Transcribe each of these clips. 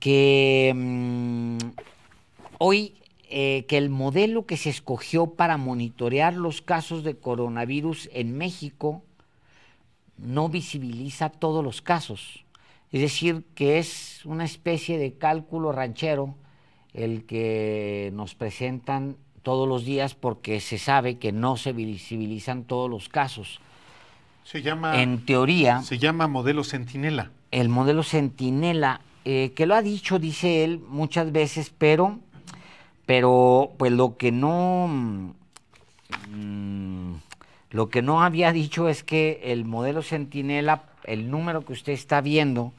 que mm, hoy eh, que el modelo que se escogió para monitorear los casos de coronavirus en México no visibiliza todos los casos. Es decir, que es una especie de cálculo ranchero el que nos presentan todos los días porque se sabe que no se visibilizan todos los casos. Se llama. En teoría. Se llama modelo centinela. El modelo centinela eh, que lo ha dicho, dice él, muchas veces, pero, pero pues lo que no, mm, lo que no había dicho es que el modelo Centinela, el número que usted está viendo,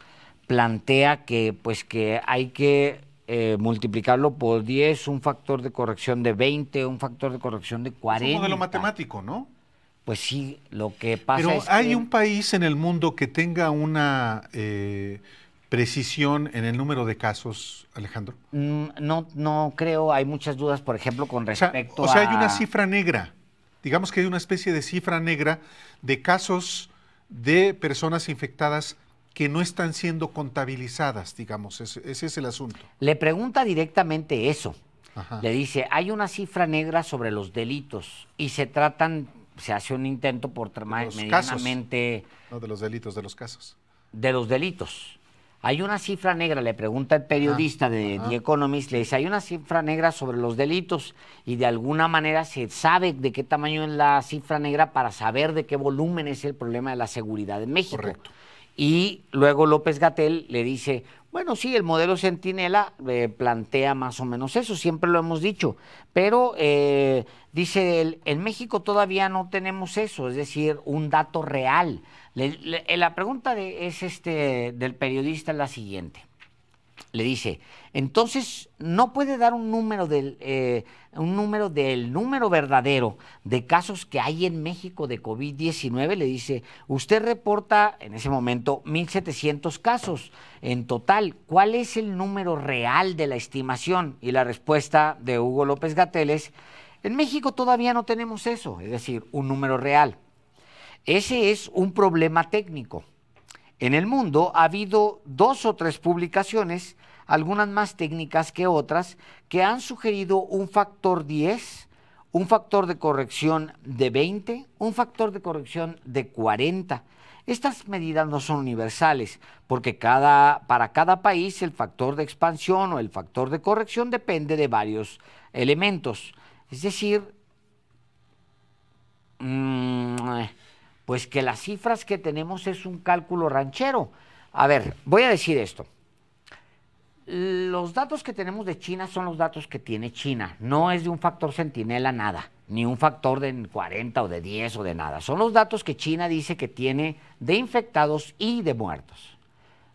plantea que pues que hay que eh, multiplicarlo por 10, un factor de corrección de 20, un factor de corrección de 40. Es un modelo matemático, ¿no? Pues sí, lo que pasa es Pero hay un país en el mundo que tenga una... Eh, precisión en el número de casos, Alejandro? Mm, no, no creo. Hay muchas dudas, por ejemplo, con respecto a. O sea, hay una cifra negra. Digamos que hay una especie de cifra negra de casos de personas infectadas que no están siendo contabilizadas, digamos. ese es el asunto. Le pregunta directamente eso. Le dice, hay una cifra negra sobre los delitos y se tratan, se hace un intento por medianamente... No de los delitos, de los casos. De los delitos. Hay una cifra negra, le pregunta el periodista ah, de The Economist, le dice, hay una cifra negra sobre los delitos y de alguna manera se sabe de qué tamaño es la cifra negra para saber de qué volumen es el problema de la seguridad en México. Correcto. Y luego López Gatel le dice, bueno, sí, el modelo Centinela eh, plantea más o menos eso, siempre lo hemos dicho, pero eh, Dice él, en México todavía no tenemos eso, es decir, un dato real. Eh, la pregunta de, es este, del periodista es la siguiente. Le dice, entonces no puede dar un número del, eh, un número del número verdadero de casos que hay en México de COVID-19. Le dice, usted reporta en ese momento 1.700 casos en total. ¿Cuál es el número real de la estimación? Y la respuesta de Hugo López Gateles en México todavía no tenemos eso, es decir, un número real. Ese es un problema técnico. En el mundo ha habido dos o tres publicaciones, algunas más técnicas que otras, que han sugerido un factor 10, un factor de corrección de 20, un factor de corrección de 40. Estas medidas no son universales, porque para cada país el factor de expansión o el factor de corrección depende de varios elementos. Es decir, mm, pues que las cifras que tenemos es un cálculo ranchero. A ver, voy a decir esto. Los datos que tenemos de China son los datos que tiene China. No es de un factor centinela nada, ni un factor de 40 o de 10 o de nada. Son los datos que China dice que tiene de infectados y de muertos.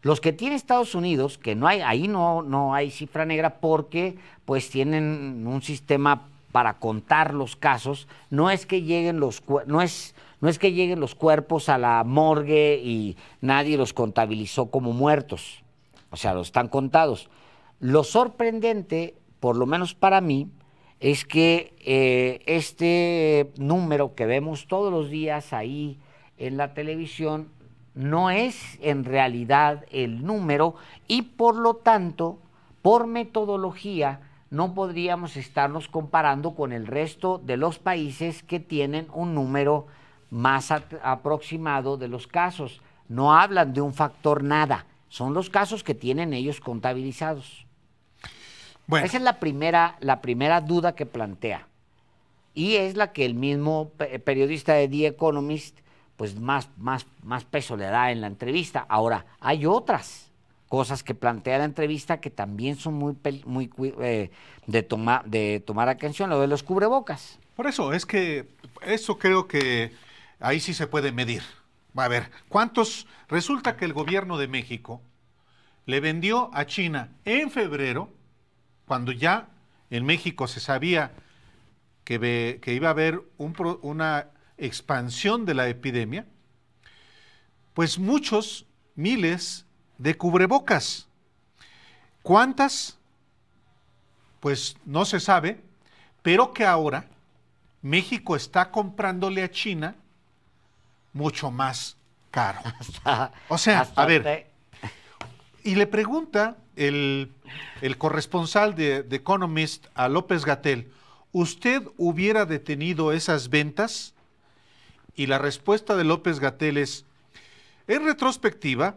Los que tiene Estados Unidos, que no hay, ahí no, no hay cifra negra porque pues tienen un sistema para contar los casos, no es que lleguen los no es no es que lleguen los cuerpos a la morgue y nadie los contabilizó como muertos. O sea, los están contados. Lo sorprendente, por lo menos para mí, es que eh, este número que vemos todos los días ahí en la televisión no es en realidad el número y por lo tanto, por metodología, no podríamos estarnos comparando con el resto de los países que tienen un número más aproximado de los casos. No hablan de un factor nada, son los casos que tienen ellos contabilizados. Bueno. Esa es la primera, la primera duda que plantea. Y es la que el mismo eh, periodista de The Economist pues más, más, más peso le da en la entrevista. Ahora, hay otras cosas que plantea la entrevista que también son muy, muy eh, de, tomar de tomar atención, lo de los cubrebocas. Por eso, es que eso creo que ahí sí se puede medir. A ver, ¿cuántos? Resulta que el gobierno de México le vendió a China en febrero, cuando ya en México se sabía que, que iba a haber una expansión de la epidemia, pues muchos, miles de cubrebocas. ¿Cuántas? Pues no se sabe, pero que ahora México está comprándole a China mucho más caro. o sea, a ver. Y le pregunta el, el corresponsal de, de Economist a López Gatel, ¿usted hubiera detenido esas ventas? Y la respuesta de López Gatel es, en retrospectiva,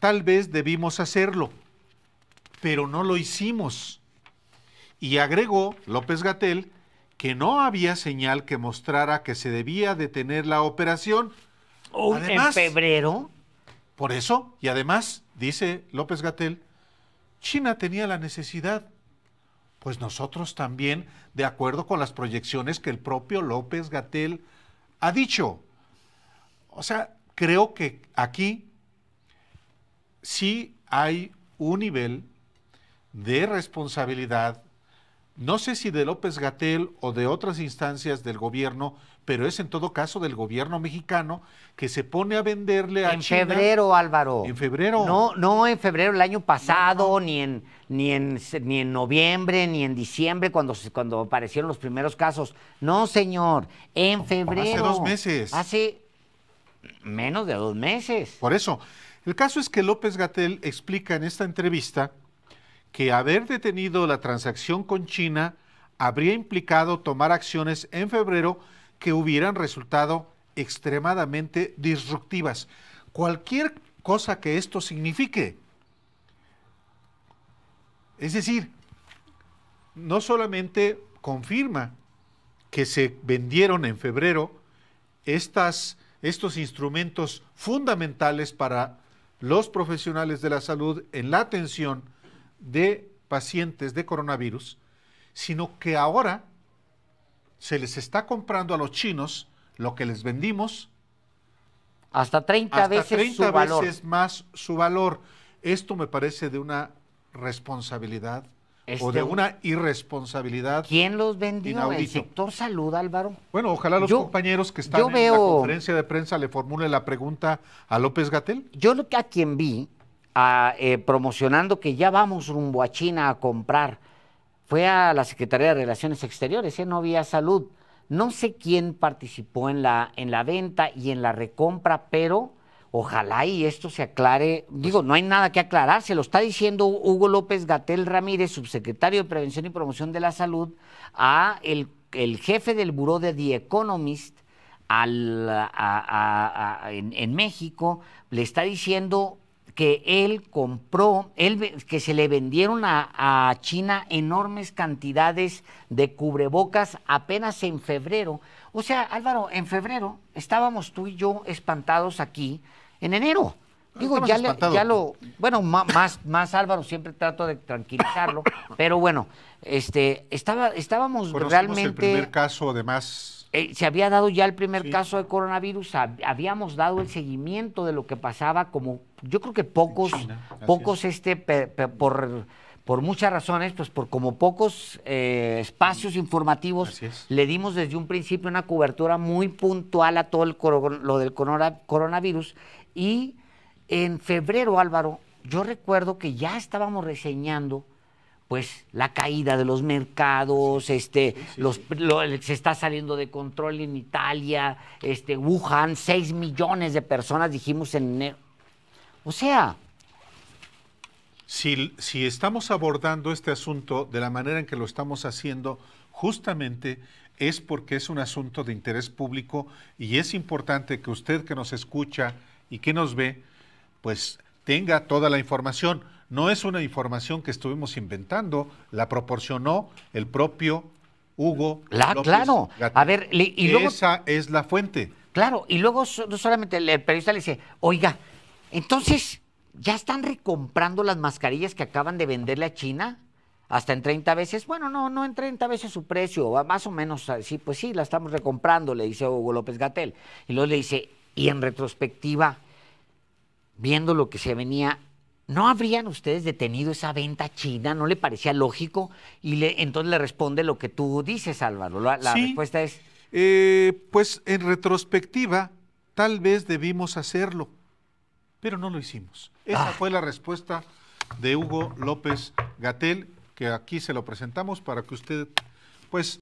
Tal vez debimos hacerlo, pero no lo hicimos. Y agregó López Gatel que no había señal que mostrara que se debía detener la operación. ¿En febrero? Por eso, y además, dice López Gatel, China tenía la necesidad, pues nosotros también, de acuerdo con las proyecciones que el propio López Gatel ha dicho. O sea, creo que aquí sí hay un nivel de responsabilidad, no sé si de López Gatel o de otras instancias del gobierno, pero es en todo caso del gobierno mexicano que se pone a venderle a en febrero Álvaro en febrero no no en febrero el año pasado ni en ni ni en noviembre ni en diciembre cuando cuando aparecieron los primeros casos no señor en febrero hace dos meses hace menos de dos meses por eso el caso es que López Gatel explica en esta entrevista que haber detenido la transacción con China habría implicado tomar acciones en febrero que hubieran resultado extremadamente disruptivas. Cualquier cosa que esto signifique. Es decir, no solamente confirma que se vendieron en febrero estas, estos instrumentos fundamentales para los profesionales de la salud en la atención de pacientes de coronavirus, sino que ahora se les está comprando a los chinos lo que les vendimos. Hasta 30 veces más su valor. Esto me parece de una responsabilidad este o de una irresponsabilidad. ¿Quién los vendió? El sector salud, Álvaro. Bueno, ojalá los compañeros que están en la conferencia de prensa le formule la pregunta a López Gatel. Yo lo que a quien vi eh, promocionando que ya vamos rumbo a China a comprar fue a la Secretaría de Relaciones Exteriores, ¿eh? no había salud. No sé quién participó en la, en la venta y en la recompra, pero Ojalá y esto se aclare. Pues Digo, no hay nada que aclarar. Se lo está diciendo Hugo López Gatel Ramírez, subsecretario de Prevención y Promoción de la Salud, a el, jefe del buró de The Economist al, en, México. Le está diciendo que él compró, él, que se le vendieron a, a, China enormes cantidades de cubrebocas apenas en febrero. O sea, Álvaro, en febrero estábamos tú y yo espantados aquí en enero. Ah, Digo, ya, ya, lo, bueno, más, más Álvaro siempre trato de tranquilizarlo, pero bueno, este, estaba, estábamos Conocimos realmente. El primer caso, además. Eh, se había dado ya el primer caso de coronavirus, habíamos dado el seguimiento de lo que pasaba, como yo creo que pocos, pocos este, por, muchas razones, pues por como pocos eh, espacios mm, informativos, le dimos desde un principio una cobertura muy puntual a todo el, lo del coronavirus y en febrero, Álvaro, yo recuerdo que ya estábamos reseñando pues la caída de los mercados, este, se está saliendo de control en Italia, este, Wuhan, 6 millones de personas, dijimos en enero. O sea... Si, si estamos abordando este asunto de la manera en que lo estamos haciendo, justamente es porque es un asunto de interés público y es importante que usted que nos escucha y que nos ve, pues tenga toda la información. No es una información que estuvimos inventando, la proporcionó el propio Hugo. La, claro. A ver, y luego. Esa es la fuente. Claro, y luego solamente el periodista le dice, oiga, entonces, ¿ya están recomprando las mascarillas que acaban de venderle a China? Hasta en 30 veces, bueno, no, no en 30 veces su precio, más o menos, así, pues sí, la estamos recomprando, le dice Hugo López Gatel. Y luego le dice, y en retrospectiva, viendo lo que se venía, ¿no habrían ustedes detenido esa venta china? ¿No le parecía lógico? Y entonces le responde lo que tú dices, Álvaro. La, respuesta es... Eh, pues en retrospectiva, tal vez debimos hacerlo, pero no lo hicimos. Esa ah. fue la respuesta de Hugo López Gatel, que aquí se lo presentamos para que usted pues